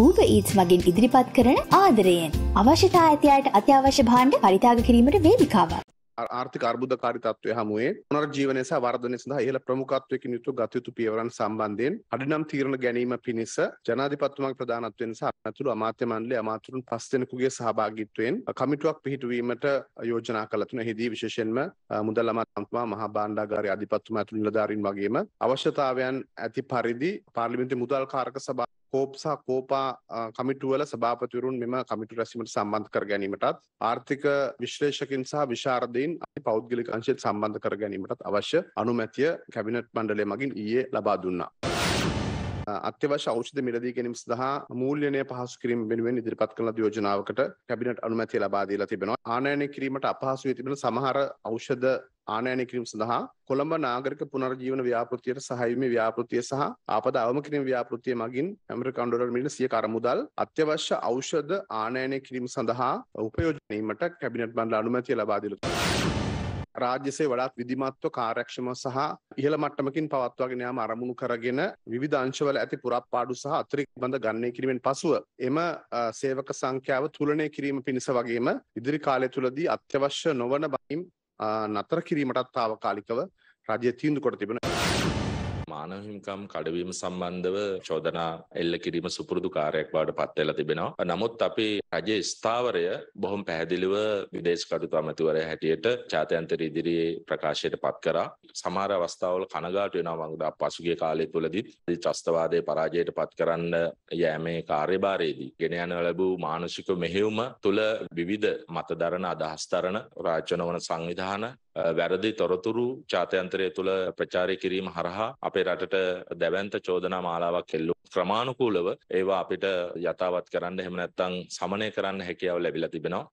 ඌබ ඊත්ස් මගින් ඉදිරිපත් කරන ආදරයෙන් අවශ්‍යතා ඇතියට අත්‍යවශ්‍ය භාණ්ඩ පරිතාග කිරීමට වේදිකාව. ආර්ථික අර්බුදකාරිතත්වය හමුවේ පුනර්ජීවනය සහ වර්ධනය සඳහා ඉහළ ප්‍රමුඛත්වයකින් යුතු ගතයුතු පියවරන් සම්බන්ධයෙන් අඩිනම් තීරණ ගැනීම පිණිස ජනාධිපතිතුමාගේ ප්‍රධානත්වයෙන් සහ අනතුරු අමාත්‍ය මණ්ඩලය අමාත්‍යවරුන් පස් දෙනෙකුගේ සහභාගීත්වයෙන් කමිටුවක් පිහිටුවීමට යෝජනා කළ තුන. එහිදී විශේෂයෙන්ම මුදල් අමාත්‍යතුමා මහා භාණ්ඩාගාරයේ අධිපතිතුමා ඇතුළු නිලධාරීන් වගේම අවශ්‍යතාවයන් ඇති පරිදි පාර්ලිමේන්තු මුදල් කාරක සභාව කෝප් සහ කෝපා කමිටුවල සභාපතිවරුන් මෙම කමිටු රැසීමට සම්බන්ධ කර ගැනීමටත් ආර්ථික විශ්ලේෂකින් සහ විශාරදීන් පෞද්ගලික අංශයට සම්බන්ධ කර ගැනීමටත් අවශ්‍ය අනුමැතිය කැබිනට් මණ්ඩලය මගින් ඊයේ ලබා දුන්නා. අත්‍යවශ්‍ය ඖෂධ මිලදී ගැනීම සඳහා මූල්‍යනය පහසු කිරීම වෙනුවෙන් ඉදිරිපත් කරන යෝජනාවකට කැබිනට් අනුමැතිය ලබා දීලා තිබෙනවා. ආනයනය කිරීමට අපහසු වී තිබෙන සමහර ඖෂධ ආනයනය කිරීම සඳහා කොළඹ නාගරික පුනර්ජීවන ව්‍යාපෘතියට සහයීමේ ව්‍යාපෘතිය සහ ආපද අවම කිරීම ව්‍යාපෘතිය මගින් ඇමරිකන් ඩොලර් මිලියන 100 කරමුදල් අත්‍යවශ්‍ය ඖෂධ ආනයනය කිරීම සඳහා උපයෝජනීමට කැබිනට් මණ්ඩල අනුමැතිය ලබා දෙනවා. රාජ්‍යසේ වඩාත් විධිමත්ව කාර්යක්ෂම සහ ඉහළ මට්ටමකින් පවත්වාගෙන යාම අරමුණු කරගෙන විවිධ අංශවල ඇති පුරප්පාඩු සහ අතිරික්බඳ ගණනය කිරීමෙන් පසුව එම සේවක සංඛ්‍යාව තුලනය කිරීම පිණිස වගේම ඉදිරි කාලය තුලදී අත්‍යවශ්‍ය නොවන බයිම් නතර කිරීමටත් తాවකාලිකව රජය තීන්දුව කොට තිබෙනවා මානහිමිකම් කඩවීම සම්බන්ධව චෝදනා එල්ල කිරීම සුපුරුදු කාර්යයක් බවට පත් වෙලා තිබෙනවා. නමුත් අපි රජයේ ස්ථාවරය බොහොම පැහැදිලිව විදේශ කටයුතු අමාත්‍යවරයා හැටියට ජාත්‍යන්තර ඉදිරියේ ප්‍රකාශයට පත් කරා. සමහර අවස්ථාවල කනගාටු වෙනවා මම පසුගිය කාලය තුලදීත් ත්‍රස්තවාදයේ පරාජයට පත් කරන්න යෑමේ කාර්යභාරයේදී ගෙන යන ලැබූ මානසික මෙහෙයුම තුළ විවිධ මතදරන අදහස්තරන රාජ්‍යනවන සංවිධාන වැරදි තොරතුරු ජාත්‍යන්තරය තුළ ප්‍රචාරය කිරීම හරහා අපේ රටට දැවැන්ත චෝදනා මාලාවක් එල්ලු ක්‍රමානුකූලව ඒවා අපිට යථාවත් කරන්න එහෙම නැත්නම් සමනය කරන්න හැකියාව ලැබිලා තිබෙනවා.